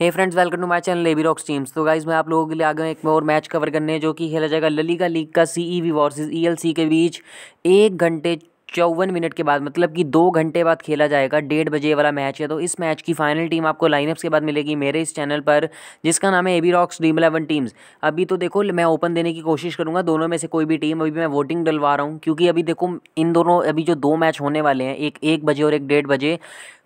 hey friends welcome to my channel लेबी rocks teams तो guys मैं आप लोगों के लिए आ गए एक और मैच कवर करने जो कि खेला जाएगा ललिका लीग का सीईवी वर्सेस ईएलसी के बीच एक घंटे चौवन मिनट के बाद मतलब कि दो घंटे बाद खेला जाएगा डेढ़ बजे वाला मैच है तो इस मैच की फाइनल टीम आपको लाइनअप्स के बाद मिलेगी मेरे इस चैनल पर जिसका नाम है AB rocks dream eleven teams अभी तो देखो मैं ओपन देने की कोशिश करूंगा दोनों में से कोई भी टीम अभी मैं वोटिंग डलवा रहा हूँ क्योंकि अभी देखो इन दोनों अभी जो दो मैच होने वाले हैं एक एक बजे और एक डेढ़ बजे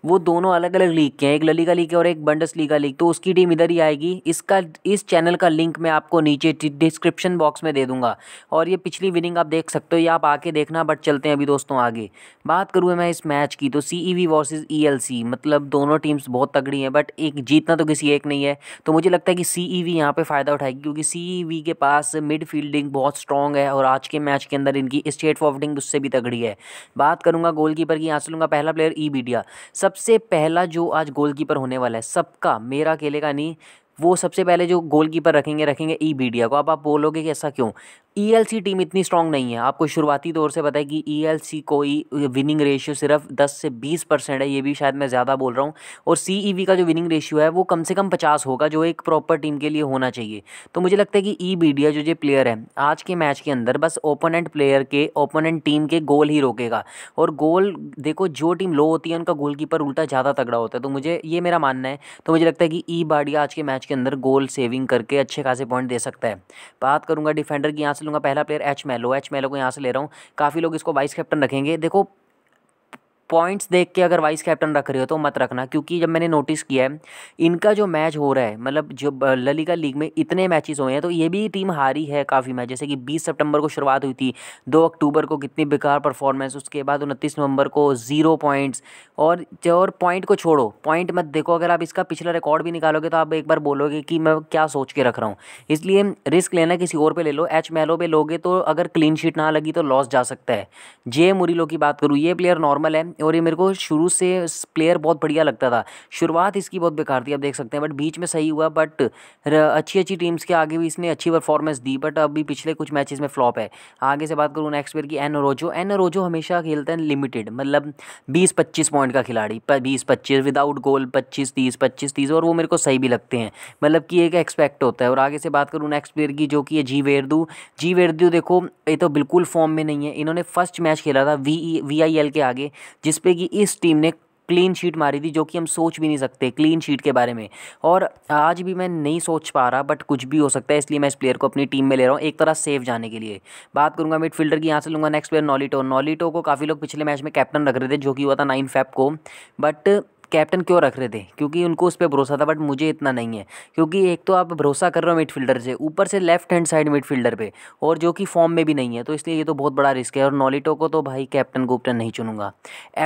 वो दोनों अलग अलग लीग के हैं एक ललिका लीग और एक बंडस लीगा लीग तो उसकी टीम इधर ही आएगी इसका इस चैनल का लिंक मैं आपको नीचे डिस्क्रिप्शन बॉक्स में दे दूंगा और ये पिछली विनिंग आप देख सकते हो ये आप आके देखना बट चलते हैं अभी दोस्तों आगे बात करूँ मैं इस मैच की तो C E V versus E L C मतलब दोनों टीम्स बहुत तगड़ी हैं बट एक जीतना तो किसी एक नहीं है तो मुझे लगता है कि सी ई वी यहाँ पर फ़ायदा उठाएगी क्योंकि सी ई वी के पास मिड फील्डिंग बहुत स्ट्रॉन्ग है और आज के मैच के अंदर इनकी स्टेट फॉरवर्डिंग उससे भी तगड़ी है बात करूँगा गोलकीपर की यहाँ से लूँगा पहला प्लेयर ई बीडिया सब सबसे पहला जो आज गोलकीपर होने वाला है सबका मेरा अकेले का नहीं वो सबसे पहले जो गोलकीपर रखेंगे रखेंगे ई बीडिया को अब आप बोलोगे कि ऐसा क्यों ई e टीम इतनी स्ट्रांग नहीं है आपको शुरुआती दौर से पता है कि ई e कोई विनिंग रेशियो सिर्फ 10 से 20 परसेंट है ये भी शायद मैं ज़्यादा बोल रहा हूँ और सी e का जो विनिंग रेशियो है वो कम से कम 50 होगा जो एक प्रॉपर टीम के लिए होना चाहिए तो मुझे लगता है कि ई बीडिया जो ये प्लेयर है आज के मैच के अंदर बस ओपोनेंट प्लेयर के ओपोनेंट टीम के गोल ही रोकेगा और गोल देखो जो टीम लो होती है उनका गोल कीपर उल्टा ज़्यादा तगड़ा होता है तो मुझे ये मेरा मानना है तो मुझे लगता है कि ई बाडिया आज के मैच के अंदर गोल सेविंग करके अच्छे खासे पॉइंट दे सकता है बात करूँगा डिफेंडर की यहाँ से लूँगा पहला player H Mallo H Mallo को यहाँ से ले रहा हूँ काफ़ी लोग इसको वाइस कैप्टन रखेंगे देखो पॉइंट्स देख के अगर वाइस कैप्टन रख रहे हो तो मत रखना क्योंकि जब मैंने नोटिस किया है इनका जो मैच हो रहा है मतलब जो ललिका लीग में इतने मैचेस हुए हैं तो ये भी टीम हारी है काफ़ी मैच जैसे कि बीस सितंबर को शुरुआत हुई थी दो अक्टूबर को कितनी बेकार परफॉर्मेंस उसके बाद उनतीस नवंबर को ज़ीरो पॉइंट्स और और पॉइंट को छोड़ो पॉइंट मत देखो अगर आप इसका पिछला रिकॉर्ड भी निकालोगे तो आप एक बार बोलोगे कि मैं क्या सोच के रख रहा हूँ इसलिए रिस्क लेना किसी और पे ले लो एच मेलो पे लोगे तो अगर क्लीन शीट ना लगी तो लॉस जा सकता है जे मुरीलो की बात करूँ ये प्लेयर नॉर्मल है और ये मेरे को शुरू से प्लेयर बहुत बढ़िया लगता था शुरुआत इसकी बहुत बेकार थी आप देख सकते हैं बट बीच में सही हुआ बट अच्छी अच्छी टीम्स के आगे भी इसने अच्छी परफॉर्मेंस दी बट अभी पिछले कुछ मैचेस में फ्लॉप है आगे से बात करूँ नेक्स्ट प्लेयर की एन रोजो एन रोजो हमेशा खेलते हैं लिमिटेड मतलब बीस पच्चीस पॉइंट का खिलाड़ी बीस पच्चीस विदाउट गोल पच्चीस तीस पच्चीस तीस और वो मेरे को सही भी लगते हैं मतलब कि एक एक्सपेक्ट होता है और आगे से बात करूँ नेक्स्ट प्लेयर की जो कि है जी वेरदू जी वेरदू देखो ये तो बिल्कुल फॉर्म में नहीं है इन्होंने फर्स्ट मैच खेला था वी वी आई एल के आगे जिस जिसपे कि इस टीम ने क्लीन शीट मारी थी जो कि हम सोच भी नहीं सकते क्लीन शीट के बारे में और आज भी मैं नहीं सोच पा रहा बट कुछ भी हो सकता है इसलिए मैं इस प्लेयर को अपनी टीम में ले रहा हूँ एक तरह सेफ जाने के लिए बात करूँगा मिड फील्डर की यहाँ से लूँगा नेक्स्ट प्लेयर नॉलीटो नॉलीटो को काफ़ी लोग पिछले मैच में कैप्टन रख रहे थे जो कि हुआ था नाइन फैप को बट कैप्टन क्यों रख रहे थे क्योंकि उनको उस पर भरोसा था बट मुझे इतना नहीं है क्योंकि एक तो आप भरोसा कर रहे हो मिडफील्डर से ऊपर से लेफ्ट हैंड साइड मिडफील्डर पे और जो कि फॉर्म में भी नहीं है तो इसलिए ये तो बहुत बड़ा रिस्क है और नॉलिटो को तो भाई कैप्टन गुप्टन नहीं चुनूंगा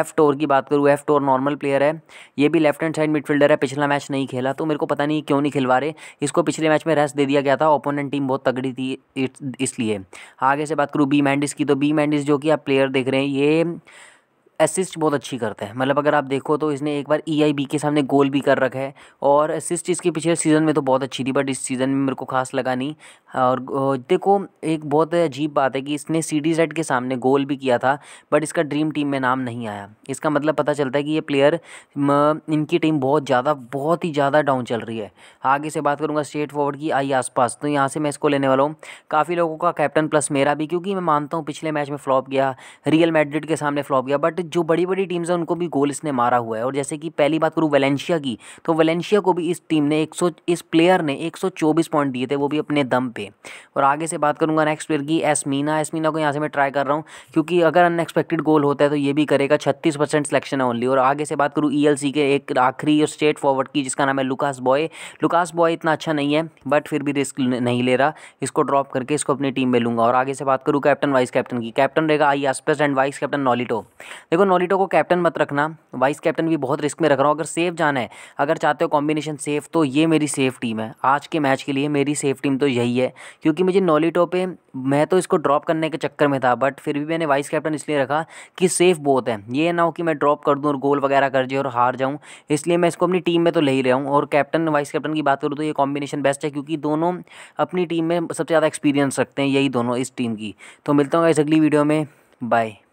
एफ टोर की बात करूँ एफ टोर नॉर्मल प्लेयर है ये भी लेफ्ट हैंड साइड मिडफील्डर है पिछला मैच नहीं खेला तो मेरे को पता नहीं क्यों नहीं खिलवा रहे इसको पिछले मैच में रेस्ट दे दिया गया था ओपोनेंट टीम बहुत तगड़ी थी इसलिए आगे से बात करूँ बी मैंडिस की तो बी मैंडिस जो कि आप प्लेयर देख रहे हैं ये असिस्ट बहुत अच्छी करता है मतलब अगर आप देखो तो इसने एक बार ई e के सामने गोल भी कर रखा है और असिस्ट इसके पिछले सीज़न में तो बहुत अच्छी थी बट इस सीज़न में मेरे को खास लगा नहीं और देखो एक बहुत अजीब बात है कि इसने सी डी के सामने गोल भी किया था बट इसका ड्रीम टीम में नाम नहीं आया इसका मतलब पता चलता है कि ये प्लेयर इनकी टीम बहुत ज़्यादा बहुत ही ज़्यादा डाउन चल रही है आगे से बात करूँगा स्ट्रेट फॉरवर्ड की आई आस तो यहाँ से मैं इसको लेने वाला हूँ काफ़ी लोगों का कैप्टन प्लस मेरा भी क्योंकि मैं मानता हूँ पिछले मैच में फ्लॉप गया रियल मेड्रिड के सामने फ्लॉप गया बट जो बड़ी बड़ी टीम्स हैं उनको भी गोल इसने मारा हुआ है और जैसे कि पहली बात करूँ वैलेंशिया की तो वैलेंशिया को भी इस टीम ने एक सौ इस प्लेयर ने एक सौ चौबीस पॉइंट दिए थे वो भी अपने दम पे और आगे से बात करूँगा नेक्स्ट प्लेयर की एसमीना एसमीना को यहाँ से मैं ट्राई कर रहा हूँ क्योंकि अगर अनएक्सपेक्टेड गोल होता है तो ये भी करेगा छत्तीस परसेंट सिलेक्शन है ओनली और आगे से बात करूँ ई e के एक आखिरी और स्ट्रेट फॉरवर्ड की जिसका नाम है लुकास बॉय लुकास बॉय इतना अच्छा नहीं है बट फिर भी रिस्क नहीं ले रहा इसको ड्रॉप करके इसको अपनी टीम में लूँगा और आगे से बात करूँ कैप्टन वाइस कैप्टन की कैप्टन रहेगा I S and vice captain Nolito देखो नोलिटो को कैप्टन मत रखना वाइस कैप्टन भी बहुत रिस्क में रख रहा हूँ अगर सेफ जाना है अगर चाहते हो कॉम्बिनेशन सेफ तो ये मेरी सेफ टीम है आज के मैच के लिए मेरी सेफ टीम तो यही है क्योंकि मुझे नोलिटो पे मैं तो इसको ड्रॉप करने के चक्कर में था बट फिर भी मैंने वाइस कैप्टन इसलिए रखा कि सेफ़ बहुत है ये ना हो कि मैं ड्रॉप कर दूँ और गोल वगैरह कर जाए और हार जाऊँ इसलिए मैं इसको अपनी टीम में तो ले ही रहा हूँ और कैप्टन वाइस कैप्टन की बात करूँ तो ये कॉम्बिनेशन बेस्ट है क्योंकि दोनों अपनी टीम में सबसे ज़्यादा एक्सपीरियंस रखते हैं यही दोनों इस टीम की तो मिलता हूँ इस अगली वीडियो में बाय